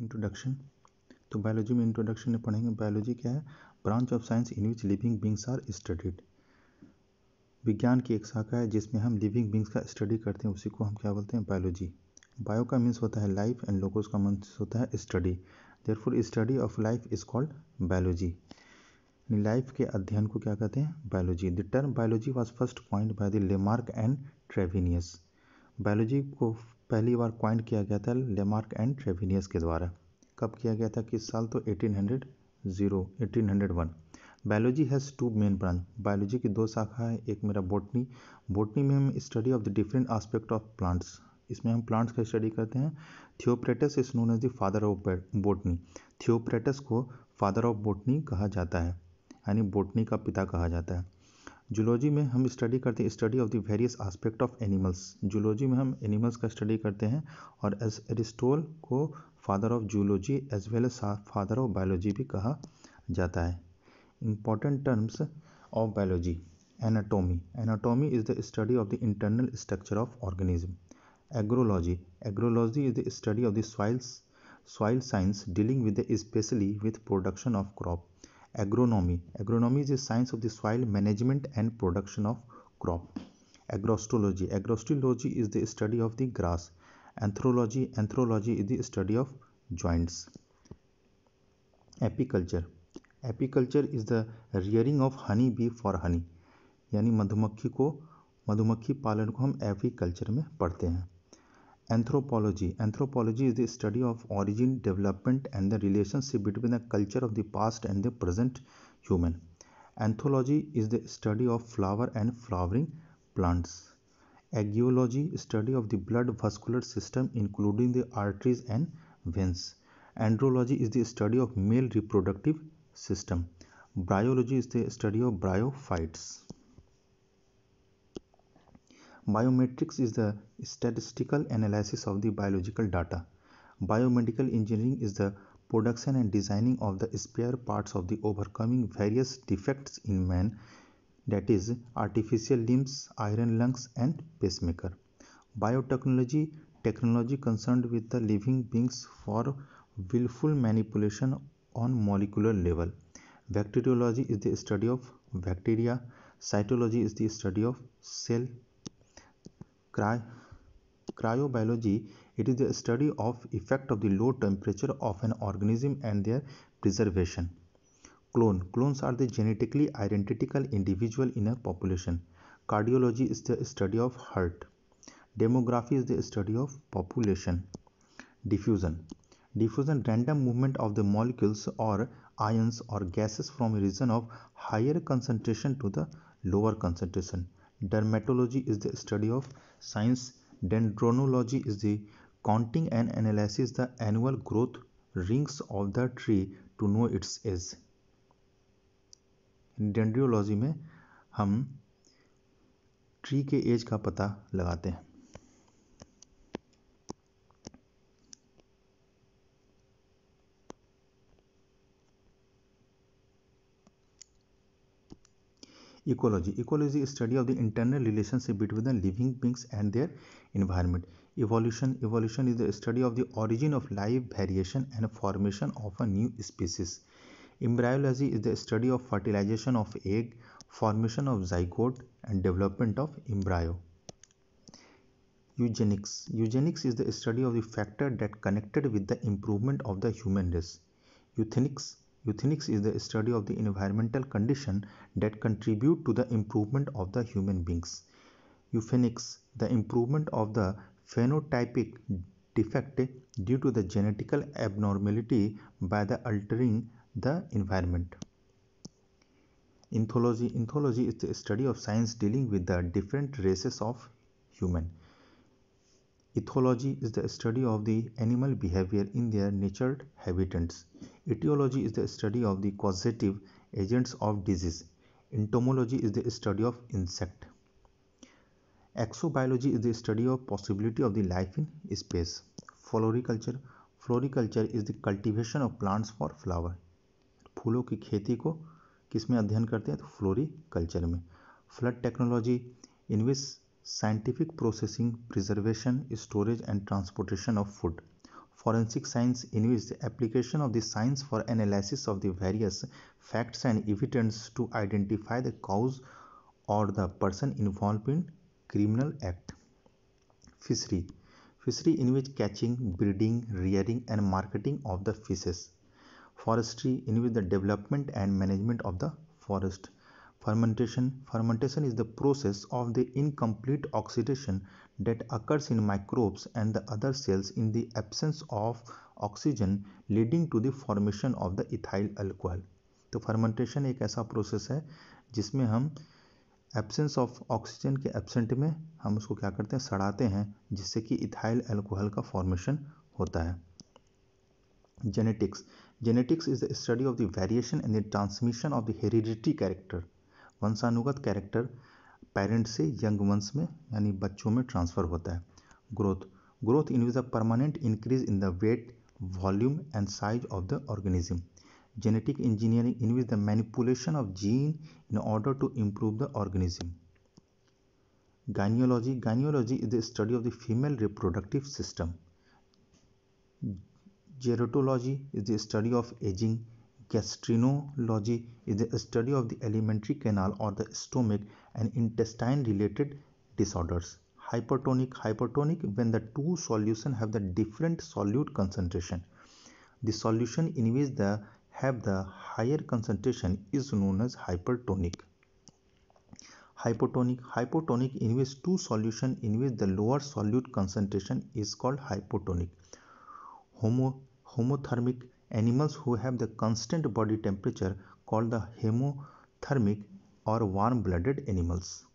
Introduction तो biology में introduction में पढ़ेंगे बायोलॉजी क्या है branch of science in which living beings are studied विज्ञान की एक शाखा है जिसमें हम लिविंग बींग्स का स्टडी करते हैं उसी को हम क्या बोलते हैं बायोलॉजी बायो का मीन्स होता है लाइफ एंड लोकोस का मीन्स होता है study for study of life is called biology life के अध्ययन को क्या कहते हैं biology the term biology was first point by the Lamarck and Treviranus biology को पहली बार क्वाइंट किया गया था लेमार्क एंड ट्रेविनियस के द्वारा कब किया गया था किस साल तो 1800 zero 1801 biology has two main branch biology की दो शाखा है एक मेरा बोटनी बोटनी में हम study of the different aspect of plants इसमें हम प्लांट्स का स्टडी करते हैं Theophrastus is known as the father of botany Theophrastus को फादर ऑफ बोटनी कहा जाता है यानी बोटनी का पिता कहा जाता है जूलॉजी में हम स्टडी करते हैं study of the various aspect of animals zoology में हम एनिमल्स का स्टडी करते हैं और एस एरिस्टोल को father of zoology as well as father of biology भी कहा जाता है important terms of biology anatomy anatomy is the study of the internal structure of organism agrology agrology is the study of the soils soil science dealing with the, especially with production of agronomy agronomy is a science of the soil management and production of crop agrostology agrostology is the study of the grass arthrology arthrology is the study of joints apiculture apiculture is the rearing of honey bee for honey यानी मधुमक्खी को मधुमक्खी पालन को हम apiculture में पढ़ते हैं Anthropology. Anthropology is the study of origin, development, and the relationship between the culture of the past and the present human. Anthology is the study of flower and flowering plants. Agiology study of the blood vascular system including the arteries and veins. Andrology is the study of male reproductive system. Bryology is the study of bryophytes. Biometrics is the statistical analysis of the biological data. Biomedical engineering is the production and designing of the spare parts of the overcoming various defects in man that is artificial limbs, iron lungs and pacemaker. Biotechnology technology concerned with the living beings for willful manipulation on molecular level. Bacteriology is the study of bacteria. Cytology is the study of cell Cry cryobiology it is the study of effect of the low temperature of an organism and their preservation clone clones are the genetically identical individual in a population cardiology is the study of heart demography is the study of population diffusion diffusion random movement of the molecules or ions or gases from a region of higher concentration to the lower concentration dermatology is the study of science dendrochronology is the counting and analysis the annual growth rings of the tree to know its age dendrology में हम tree के as का पता लगाते हैं ecology ecology is study of the internal relationship between the living beings and their environment evolution evolution is the study of the origin of life variation and formation of a new species embryology is the study of fertilization of egg formation of zygote and development of embryo eugenics eugenics is the study of the factor that connected with the improvement of the human race eugenics Eugenics is the study of the environmental condition that contribute to the improvement of the human beings. Euphenics, the improvement of the phenotypic defect due to the genetical abnormality by the altering the environment. Inthology, enthology is the study of science dealing with the different races of human. Ethology is the study of the animal behavior in their natured habitats. Etiology is the study of the causative agents of disease. Entomology is the study of insect. Exobiology is the study of possibility of the life in space. Floriculture floriculture is the cultivation of plants for flower. फूलों की खेती को किसमें अध्ययन करते हैं तो floriculture में food technology in which scientific processing, preservation, storage, and transportation of food. Forensic science, in which the application of the science for analysis of the various facts and evidence to identify the cause or the person involved in criminal act. Fishery, fishery in which catching, breeding, rearing, and marketing of the fishes. Forestry, in which the development and management of the forest Fermentation. Fermentation is the process of the incomplete oxidation that occurs in microbes and the other cells in the absence of oxygen leading to the formation of the ethyl alcohol. तो fermentation एक ऐसा process है जिसमें हम absence of oxygen के absent में हम उसको क्या करते हैं सड़ाते हैं जिससे कि इथाइल एल्कोहल का फॉर्मेशन होता है genetics genetics is the study of the variation and the transmission of the hereditary character वंशानुगत कैरेक्टर पेरेंट से यंग वंश में यानी बच्चों में ट्रांसफर होता है growth growth in which a permanent increase in the weight volume and size of the organism genetic engineering in which the manipulation of gene in order to improve the organism gynaecology gynaecology is the study of the female reproductive system gerontology is the study of ageing Gastrinology is the study of the alimentary canal or the stomach and intestine related disorders. Hypertonic, hypertonic when the two solution have the different solute concentration. The solution in which the have the higher concentration is known as hypertonic. Hypotonic, hypotonic in which two solution in which the lower solute concentration is called hypotonic. Homo, homothermic Animals who have the constant body temperature called the hemothermic or warm-blooded animals.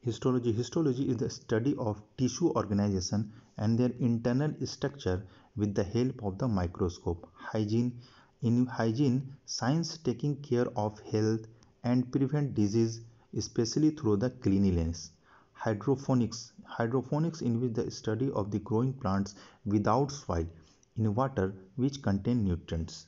Histology Histology is the study of tissue organization and their internal structure with the help of the microscope. Hygiene In hygiene, science taking care of health and prevent disease especially through the cleanliness. Hydrophonics hydroponics in which the study of the growing plants without soil in water which contain nutrients.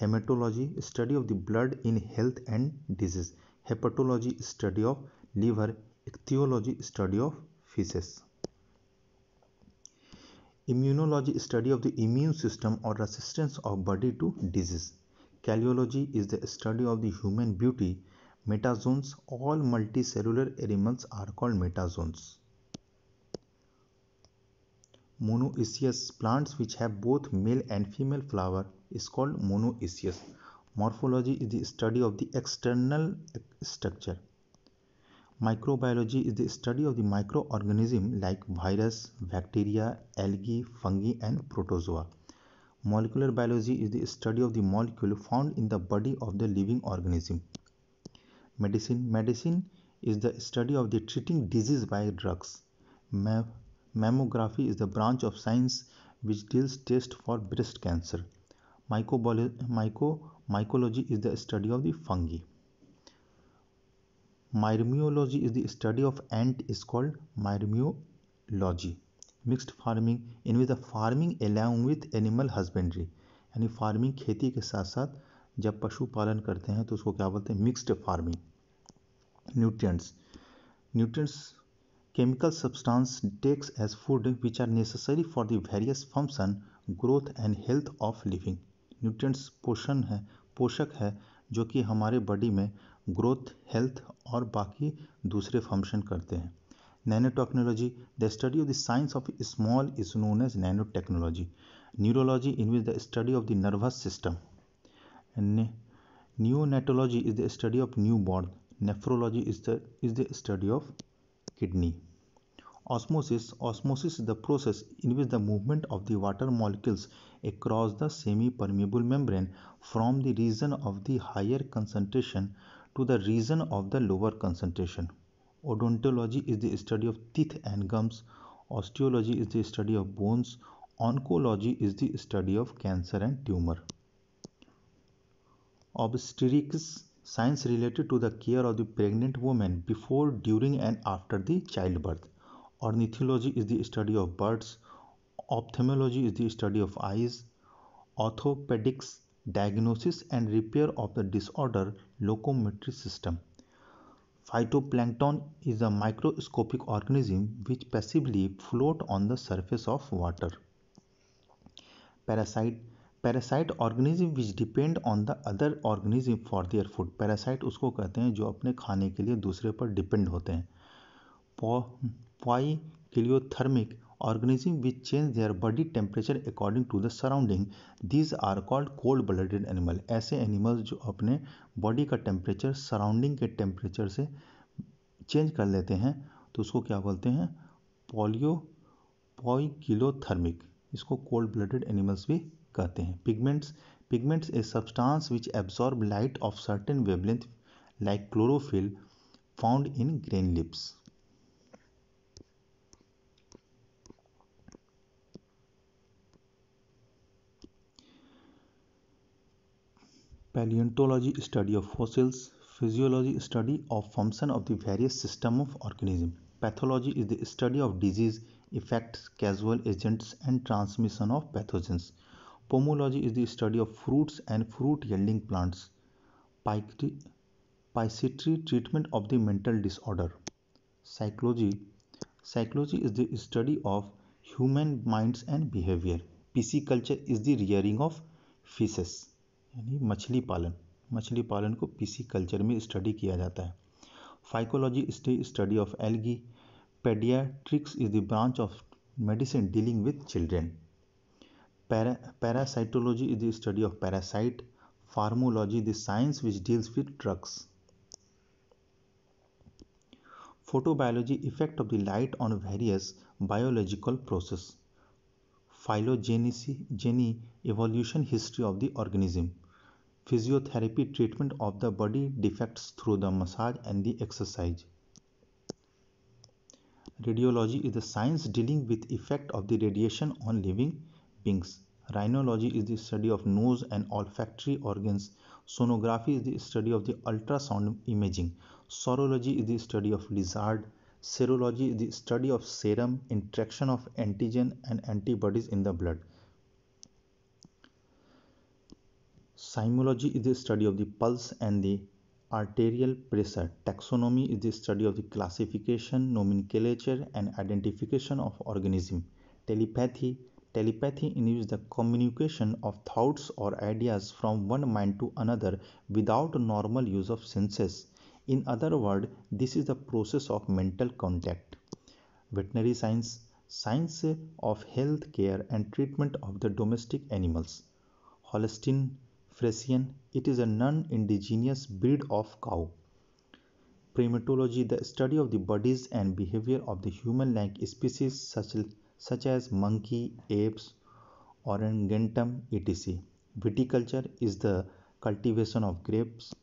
Hematology, study of the blood in health and disease. Hepatology, study of liver. Ichthyology, study of fishes. Immunology, study of the immune system or resistance of body to disease. Teleology is the study of the human beauty. Metazones, all multicellular animals are called metazones monoecious plants which have both male and female flower is called monoecious morphology is the study of the external structure microbiology is the study of the microorganism like virus bacteria algae fungi and protozoa molecular biology is the study of the molecule found in the body of the living organism medicine medicine is the study of the treating disease by drugs mammography is the branch of science which deals test for breast cancer mycoball myco mycology is the study of the fungi myrmecology is the study of ant is called myrmecology mixed farming in with the farming along with animal husbandry यानी farming खेती के साथ साथ जब पशुपालन करते हैं तो उसको क्या बोलते हैं mixed farming nutrients nutrients chemical substance takes as food which are necessary for the various function growth and health of living nutrients पोषण है पोषक है जो कि हमारे बॉडी में ग्रोथ हेल्थ और बाकी दूसरे फंक्शन करते हैं nanotechnology the study of the science of small is known as nanotechnology neurology in which the study of the nervous system neonatology is the study of new born nephrology is the is the study of kidney Osmosis Osmosis is the process in which the movement of the water molecules across the semi-permeable membrane from the region of the higher concentration to the region of the lower concentration. Odontology is the study of teeth and gums. Osteology is the study of bones. Oncology is the study of cancer and tumor. Obstetrics science related to the care of the pregnant woman before, during, and after the childbirth. Ornithology is the study of birds ophthalmology is the study of eyes orthopaedics diagnosis and repair of the disorder locomotory system phytoplankton is a microscopic organism which passively float on the surface of water parasite parasite organism which depend on the other organism for their food parasite उसको कहते हैं जो अपने खाने के लिए दूसरे पर डिपेंड होते हैं why heliothermic organism which change their body temperature according to the surrounding these are called cold blooded animal ऐसे एनिमल्स जो अपने बॉडी का टेम्परेचर सराउंडिंग के टेम्परेचर से चेंज कर लेते हैं तो उसको क्या बोलते हैं पोलियो पॉइकिलोथर्मिक इसको कोल्ड ब्लडेड एनिमल्स भी कहते हैं pigments pigments a substance which absorb light of certain wavelength like chlorophyll found in green leaves paleontology study of fossils physiology study of function of the various system of organism pathology is the study of disease effects causal agents and transmission of pathogens pomology is the study of fruits and fruit yielding plants psychiatry treatment of the mental disorder psychology psychology is the study of human minds and behavior pisciculture is the rearing of fishes यानी मछली पालन मछली पालन को PC culture में study किया जाता है phycology study of algae paediatrics is the branch of medicine dealing with children parasitology is the study of parasite pharmacology the science which deals with drugs effect of the light on various biological process phylogenesis जेनी evolution history of the organism physiotherapy treatment of the body defects through the massage and the exercise radiology is the science dealing with effect of the radiation on living beings rhinology is the study of nose and olfactory organs sonography is the study of the ultrasound imaging sorology is the study of lizard serology is the study of serum interaction of antigen and antibodies in the blood Seismology is the study of the pulse and the arterial pressure. Taxonomy is the study of the classification, nomenclature, and identification of organism. Telepathy Telepathy involves the communication of thoughts or ideas from one mind to another without normal use of senses. In other words, this is the process of mental contact. Veterinary science, science of health care and treatment of the domestic animals. Holstein frisian, it is a non-indigenous breed of cow. Primatology, the study of the bodies and behavior of the human-like species such, such as monkey, apes, orangutan, etc. Viticulture is the cultivation of grapes.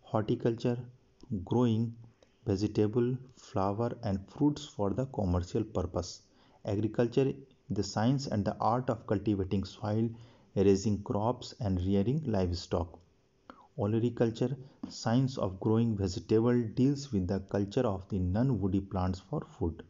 Horticulture, growing vegetable, flower and fruits for the commercial purpose. Agriculture, the science and the art of cultivating soil raising crops and rearing livestock. Olericulture, science of growing vegetable, deals with the culture of the non-woody plants for food.